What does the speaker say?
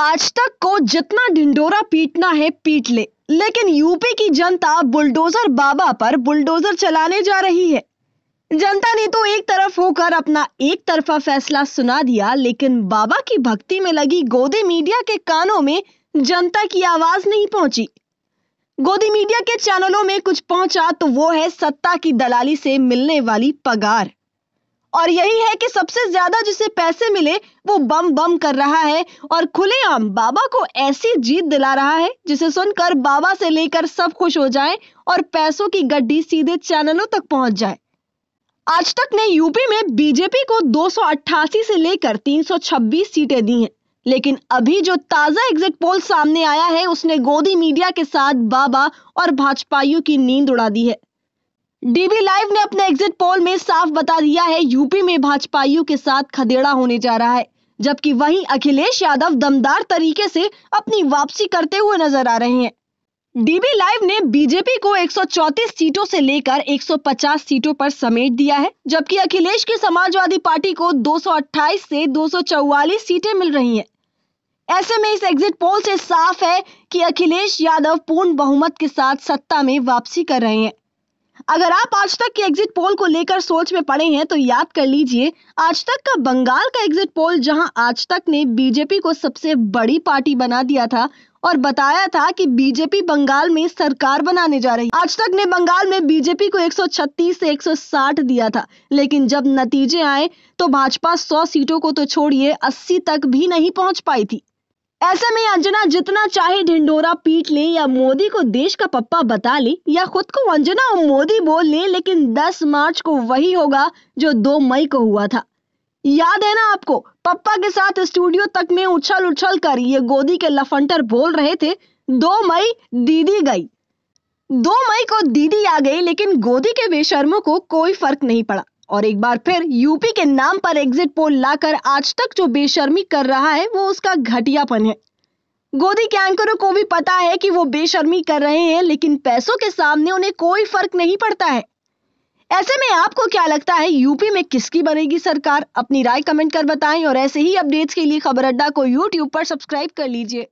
आज तक को जितना ढिंडोरा पीटना है पीट ले लेकिन यूपी की जनता बुलडोजर बाबा पर बुलडोजर चलाने जा रही है जनता ने तो एक तरफ होकर अपना एक तरफा फैसला सुना दिया लेकिन बाबा की भक्ति में लगी गोदी मीडिया के कानों में जनता की आवाज नहीं पहुंची गोदी मीडिया के चैनलों में कुछ पहुंचा तो वो है सत्ता की दलाली से मिलने वाली पगार और यही है कि सबसे ज्यादा जिसे पैसे मिले वो बम बम कर रहा है और खुलेआम बाबा को ऐसी जीत दिला रहा है जिसे सुनकर बाबा से लेकर सब खुश हो जाएं और पैसों की गड्डी सीधे चैनलों तक पहुंच जाए आज तक ने यूपी में बीजेपी को 288 से लेकर 326 सीटें दी हैं लेकिन अभी जो ताजा एग्जिट पोल सामने आया है उसने गोदी मीडिया के साथ बाबा और भाजपाइयों की नींद उड़ा दी है डीबी लाइव ने अपने एग्जिट पोल में साफ बता दिया है यूपी में भाजपाइयों के साथ खदेड़ा होने जा रहा है जबकि वहीं अखिलेश यादव दमदार तरीके से अपनी वापसी करते हुए नजर आ रहे हैं डीबी लाइव ने बीजेपी को 134 सीटों से लेकर 150 सीटों पर समेट दिया है जबकि अखिलेश की समाजवादी पार्टी को 228 से 244 सीटें मिल रही हैं। ऐसे में इस एग्जिट पोल से साफ है कि अखिलेश यादव पूर्ण बहुमत के साथ सत्ता में वापसी कर रहे हैं अगर आप आज तक के एग्जिट पोल को लेकर सोच में पड़े हैं तो याद कर लीजिए आज तक का बंगाल का एग्जिट पोल जहां आज तक ने बीजेपी को सबसे बड़ी पार्टी बना दिया था और बताया था कि बीजेपी बंगाल में सरकार बनाने जा रही आज तक ने बंगाल में बीजेपी को 136 से 160 दिया था लेकिन जब नतीजे आए तो भाजपा 100 सीटों को तो छोड़िए 80 तक भी नहीं पहुंच पाई थी ऐसे में अंजना जितना चाहे ढिंडोरा पीट ले या मोदी को देश का पप्पा बता ले या खुद को अंजना और मोदी बोल ले लेकिन 10 मार्च को वही होगा जो 2 मई को हुआ था याद है ना आपको पप्पा के साथ स्टूडियो तक में उछल उछल कर ये गोदी के लफंटर बोल रहे थे 2 मई दीदी गई 2 मई को दीदी आ गई लेकिन गोदी के बेशर्मों को कोई फर्क नहीं पड़ा और एक बार फिर यूपी के नाम पर एग्जिट पोल लाकर आज तक जो बेशर्मी कर रहा है वो उसका घटियापन है गोदी के एंकरों को भी पता है कि वो बेशर्मी कर रहे हैं लेकिन पैसों के सामने उन्हें कोई फर्क नहीं पड़ता है ऐसे में आपको क्या लगता है यूपी में किसकी बनेगी सरकार अपनी राय कमेंट कर बताएं और ऐसे ही अपडेट्स के लिए खबर अड्डा को यूट्यूब पर सब्सक्राइब कर लीजिए